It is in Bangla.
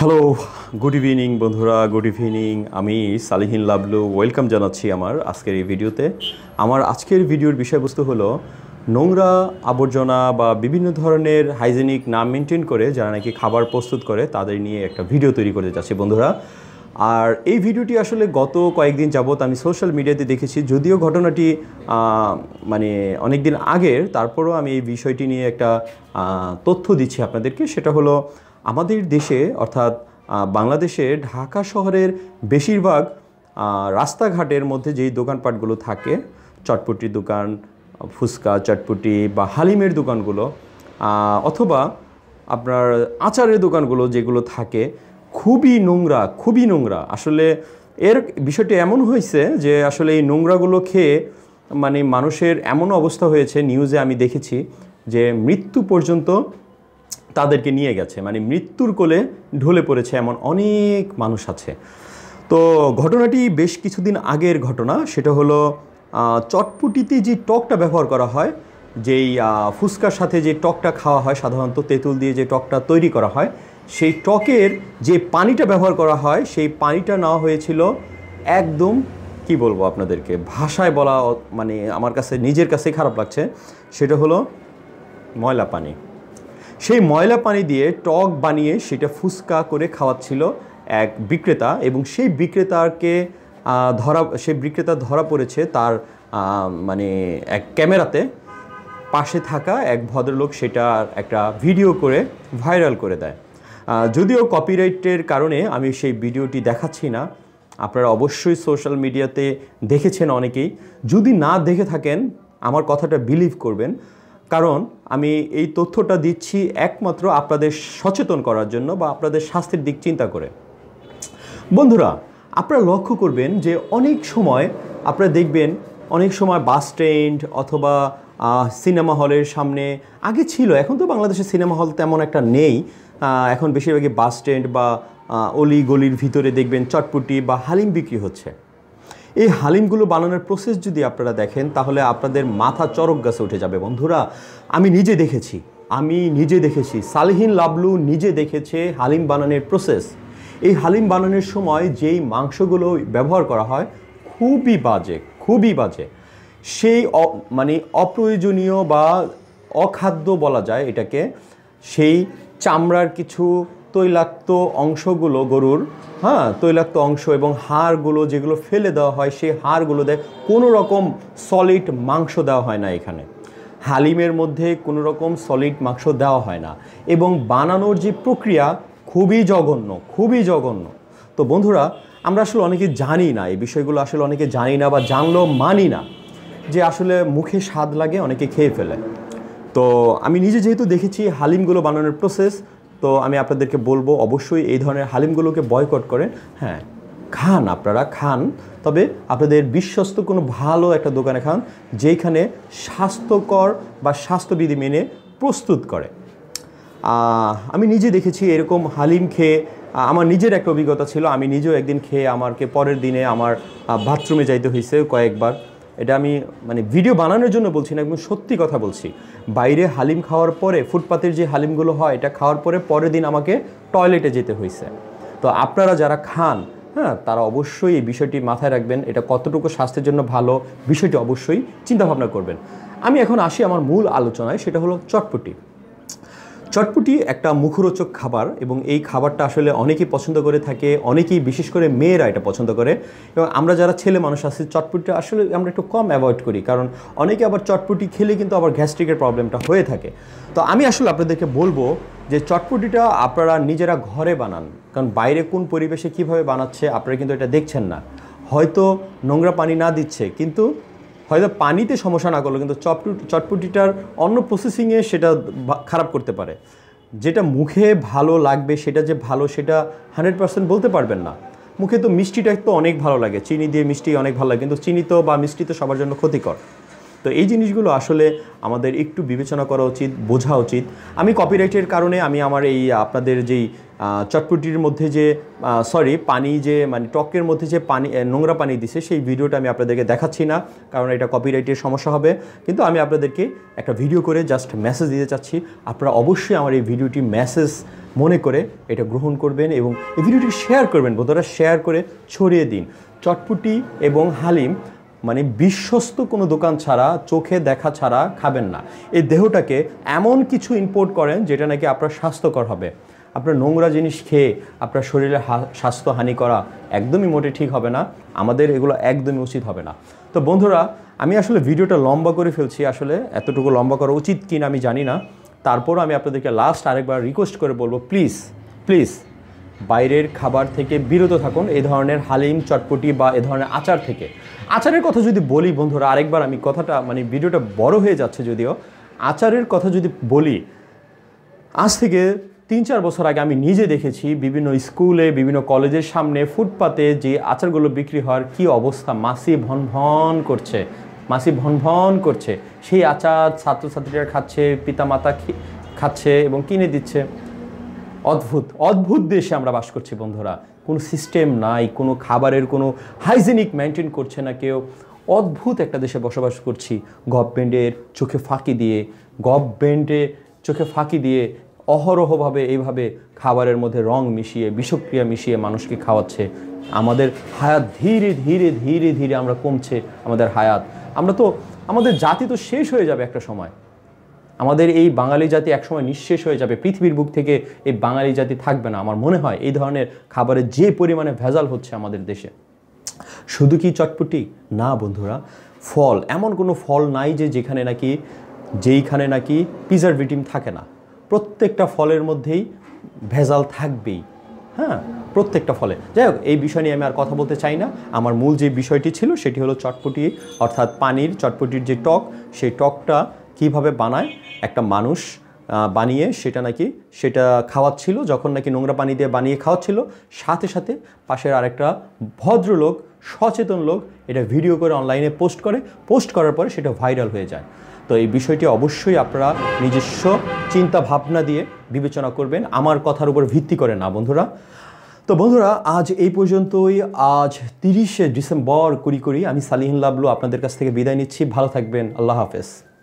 হ্যালো গুড ইভিনিং বন্ধুরা গুড ইভিনিং আমি সালিহিন লাবলু ওয়েলকাম জানাচ্ছি আমার আজকের এই ভিডিওতে আমার আজকের ভিডিওর বিষয়বস্তু হলো নোংরা আবর্জনা বা বিভিন্ন ধরনের হাইজেনিক না মেনটেন করে যারা নাকি খাবার প্রস্তুত করে তাদের নিয়ে একটা ভিডিও তৈরি করতে চাচ্ছি বন্ধুরা আর এই ভিডিওটি আসলে গত কয়েকদিন যাবৎ আমি সোশ্যাল মিডিয়াতে দেখেছি যদিও ঘটনাটি মানে অনেক দিন আগের তারপরও আমি এই বিষয়টি নিয়ে একটা তথ্য দিচ্ছি আপনাদেরকে সেটা হলো আমাদের দেশে অর্থাৎ বাংলাদেশে ঢাকা শহরের বেশিরভাগ রাস্তাঘাটের মধ্যে যেই দোকানপাটগুলো থাকে চটপটির দোকান ফুচকা চটপটি বা হালিমের দোকানগুলো অথবা আপনার আচারের দোকানগুলো যেগুলো থাকে খুবই নোংরা খুবই নোংরা আসলে এর বিষয়টি এমন হয়েছে যে আসলে এই নোংরাগুলো খেয়ে মানে মানুষের এমন অবস্থা হয়েছে নিউজে আমি দেখেছি যে মৃত্যু পর্যন্ত তাদেরকে নিয়ে গেছে মানে মৃত্যুর কোলে ঢলে পড়েছে এমন অনেক মানুষ আছে তো ঘটনাটি বেশ কিছুদিন আগের ঘটনা সেটা হলো চটপুটিতে যে টকটা ব্যবহার করা হয় যেই ফুচকার সাথে যে টকটা খাওয়া হয় সাধারণত তেঁতুল দিয়ে যে টকটা তৈরি করা হয় সেই টকের যে পানিটা ব্যবহার করা হয় সেই পানিটা নেওয়া হয়েছিল একদম কি বলবো আপনাদেরকে ভাষায় বলা মানে আমার কাছে নিজের কাছেই খারাপ লাগছে সেটা হলো ময়লা পানি সেই ময়লা পানি দিয়ে টক বানিয়ে সেটা ফুসকা করে খাওয়াচ্ছিল এক বিক্রেতা এবং সেই বিক্রেতাকে ধরা সেই বিক্রেতা ধরা পড়েছে তার মানে এক ক্যামেরাতে পাশে থাকা এক ভদ্রলোক সেটা একটা ভিডিও করে ভাইরাল করে দেয় যদিও কপিরাইটের কারণে আমি সেই ভিডিওটি দেখাচ্ছি না আপনারা অবশ্যই সোশ্যাল মিডিয়াতে দেখেছেন অনেকেই যদি না দেখে থাকেন আমার কথাটা বিলিভ করবেন কারণ আমি এই তথ্যটা দিচ্ছি একমাত্র আপনাদের সচেতন করার জন্য বা আপনাদের স্বাস্থ্যের দিক চিন্তা করে বন্ধুরা আপনারা লক্ষ্য করবেন যে অনেক সময় আপনারা দেখবেন অনেক সময় বাস স্ট্যান্ড অথবা সিনেমা হলের সামনে আগে ছিল এখন তো বাংলাদেশে সিনেমা হল তেমন একটা নেই এখন বেশিরভাগই বাস স্ট্যান্ড বা অলি গলির ভিতরে দেখবেন চটপটি বা হালিম বিক্রি হচ্ছে এই হালিমগুলো বানানোর প্রসেস যদি আপনারা দেখেন তাহলে আপনাদের মাথা চরক গাছে উঠে যাবে বন্ধুরা আমি নিজে দেখেছি আমি নিজে দেখেছি সালহীন লাবলু নিজে দেখেছে হালিম বানানোর প্রসেস এই হালিম বানানোর সময় যেই মাংসগুলো ব্যবহার করা হয় খুবই বাজে খুবই বাজে সেই মানে অপ্রয়োজনীয় বা অখাদ্য বলা যায় এটাকে সেই চামড়ার কিছু তৈলাক্ত অংশগুলো গরুর হ্যাঁ তৈলাক্ত অংশ এবং হাড়গুলো যেগুলো ফেলে দেওয়া হয় সেই হাড়গুলো দেয় কোনো রকম সলিড মাংস দেওয়া হয় না এখানে হালিমের মধ্যে কোনো রকম সলিড মাংস দেওয়া হয় না এবং বানানোর যে প্রক্রিয়া খুবই জঘন্য খুবই জঘন্য তো বন্ধুরা আমরা আসলে অনেকে জানি না এই বিষয়গুলো আসলে অনেকে জানি না বা জানলেও মানি না যে আসলে মুখে স্বাদ লাগে অনেকে খেয়ে ফেলে তো আমি নিজে যেহেতু দেখেছি হালিমগুলো বানানোর প্রসেস তো আমি আপনাদেরকে বলবো অবশ্যই এই ধরনের হালিমগুলোকে বয়কট করেন হ্যাঁ খান আপনারা খান তবে আপনাদের বিশ্বস্ত কোনো ভালো একটা দোকানে খান যেখানে স্বাস্থ্যকর বা স্বাস্থ্যবিধি মেনে প্রস্তুত করে আমি নিজে দেখেছি এরকম হালিম খেয়ে আমার নিজের একটা অভিজ্ঞতা ছিল আমি নিজেও একদিন খেয়ে আমাকে পরের দিনে আমার বাথরুমে যাইতে হয়েছে কয়েকবার এটা আমি মানে ভিডিও বানানোর জন্য বলছি না একদম সত্যি কথা বলছি বাইরে হালিম খাওয়ার পরে ফুটপাতের যে হালিমগুলো হয় এটা খাওয়ার পরে পরের দিন আমাকে টয়লেটে যেতে হয়েছে তো আপনারা যারা খান হ্যাঁ তারা অবশ্যই এই বিষয়টি মাথায় রাখবেন এটা কতটুকু স্বাস্থ্যের জন্য ভালো বিষয়টি অবশ্যই চিন্তাভাবনা করবেন আমি এখন আসি আমার মূল আলোচনায় সেটা হলো চটপটি চটপুটি একটা মুখরোচক খাবার এবং এই খাবারটা আসলে অনেকেই পছন্দ করে থাকে অনেকেই বিশেষ করে মেয়েরা এটা পছন্দ করে এবং আমরা যারা ছেলে মানুষ আছি চটপটিটা আসলে আমরা একটু কম অ্যাভয়েড করি কারণ অনেকে আবার চটপটি খেলে কিন্তু আবার গ্যাস্ট্রিকের প্রবলেমটা হয়ে থাকে তো আমি আসলে আপনাদেরকে বলবো যে চটপুটিটা আপনারা নিজেরা ঘরে বানান কারণ বাইরে কোন পরিবেশে কিভাবে বানাচ্ছে আপনারা কিন্তু এটা দেখছেন না হয়তো নোংরা পানি না দিচ্ছে কিন্তু হয়তো পানিতে সমস্যা না করলো কিন্তু চটপুটিটার অন্য প্রসেসিংয়ে সেটা খারাপ করতে পারে যেটা মুখে ভালো লাগবে সেটা যে ভালো সেটা হান্ড্রেড পার্সেন্ট বলতে পারবেন না মুখে তো মিষ্টিটা তো অনেক ভালো লাগে চিনি দিয়ে মিষ্টি অনেক ভালো লাগে কিন্তু চিনি তো বা মিষ্টি তো সবার জন্য ক্ষতিকর তো এই জিনিসগুলো আসলে আমাদের একটু বিবেচনা করা উচিত বোঝা উচিত আমি কপিরাইটের কারণে আমি আমার এই আপনাদের যেই চটপটির মধ্যে যে সরি পানি যে মানে টকের মধ্যে যে পানি নোংরা পানি দিছে সেই ভিডিওটা আমি আপনাদেরকে দেখাচ্ছি না কারণ এটা কপিরাইটের সমস্যা হবে কিন্তু আমি আপনাদেরকে একটা ভিডিও করে জাস্ট মেসেজ দিতে চাচ্ছি আপনারা অবশ্যই আমার এই ভিডিওটি মেসেজ মনে করে এটা গ্রহণ করবেন এবং এই ভিডিওটি শেয়ার করবেন বোধহয় শেয়ার করে ছড়িয়ে দিন চটপুটি এবং হালিম মানে বিশ্বস্ত কোনো দোকান ছাড়া চোখে দেখা ছাড়া খাবেন না এই দেহটাকে এমন কিছু ইম্পোর্ট করেন যেটা নাকি আপনার স্বাস্থ্যকর হবে আপনার নোংরা জিনিস খেয়ে আপনার শরীরে স্বাস্থ্য হানি করা একদমই মোটে ঠিক হবে না আমাদের এগুলো একদমই উচিত হবে না তো বন্ধুরা আমি আসলে ভিডিওটা লম্বা করে ফেলছি আসলে এতটুকু লম্বা করা উচিত কিনা আমি জানি না তারপর আমি আপনাদেরকে লাস্ট আরেকবার রিকোয়েস্ট করে বলবো প্লিজ প্লিজ বাইরের খাবার থেকে বিরত থাকুন এ ধরনের হালিম চটপটি বা এ ধরনের আচার থেকে আচারের কথা যদি বলি বন্ধুরা আরেকবার আমি কথাটা মানে ভিডিওটা বড় হয়ে যাচ্ছে যদিও আচারের কথা যদি বলি আজ থেকে তিন চার বছর আগে আমি নিজে দেখেছি বিভিন্ন স্কুলে বিভিন্ন কলেজের সামনে ফুটপাতে যে আচারগুলো বিক্রি হওয়ার কি অবস্থা মাসি ভনভন করছে মাসি ভনভন করছে সেই আচার ছাত্রছাত্রীরা খাচ্ছে পিতামাতা খাচ্ছে এবং কিনে দিচ্ছে অদ্ভুত অদ্ভুত দেশে আমরা বাস করছি বন্ধুরা কোনো সিস্টেম নাই কোনো খাবারের কোনো হাইজেনিক মেনটেন করছে না কেউ অদ্ভুত একটা দেশে বসবাস করছি গভর্নমেন্টের চোখে ফাঁকি দিয়ে গভর্নমেন্টে চোখে ফাঁকি দিয়ে অহরহভাবে এইভাবে খাবারের মধ্যে রং মিশিয়ে বিষক্রিয়া মিশিয়ে মানুষকে খাওয়াচ্ছে আমাদের হায়াত ধীরে ধীরে ধীরে ধীরে আমরা কমছে আমাদের হায়াত আমরা তো আমাদের জাতি তো শেষ হয়ে যাবে একটা সময় আমাদের এই বাঙালি জাতি একসময় নিঃশেষ হয়ে যাবে পৃথিবীর বুক থেকে এই বাঙালি জাতি থাকবে না আমার মনে হয় এই ধরনের খাবারের যে পরিমাণে ভেজাল হচ্ছে আমাদের দেশে শুধু কি চটপটি না বন্ধুরা ফল এমন কোনো ফল নাই যে যেখানে নাকি যেইখানে নাকি প্রিজারভেটিভ থাকে না প্রত্যেকটা ফলের মধ্যেই ভেজাল থাকবেই হ্যাঁ প্রত্যেকটা ফলে যাই হোক এই বিষয় নিয়ে আমি আর কথা বলতে চাই না আমার মূল যে বিষয়টি ছিল সেটি হলো চটপটি অর্থাৎ পানির চটপটির যে টক সেই টকটা কিভাবে বানায় একটা মানুষ বানিয়ে সেটা নাকি সেটা খাওয়াচ্ছিল যখন নাকি নোংরা পানি দিয়ে বানিয়ে খাওয়াচ্ছিল সাথে সাথে পাশের আরেকটা ভদ্রলোক সচেতন লোক এটা ভিডিও করে অনলাইনে পোস্ট করে পোস্ট করার পরে সেটা ভাইরাল হয়ে যায় তো এই বিষয়টি অবশ্যই আপনারা নিজস্ব চিন্তা ভাবনা দিয়ে বিবেচনা করবেন আমার কথার উপর ভিত্তি করে না বন্ধুরা তো বন্ধুরা আজ এই পর্যন্তই আজ তিরিশে ডিসেম্বর কুড়ি কুড়ি আমি সালিহিন লাবলু আপনাদের কাছ থেকে বিদায় নিচ্ছি ভালো থাকবেন আল্লাহ হাফেজ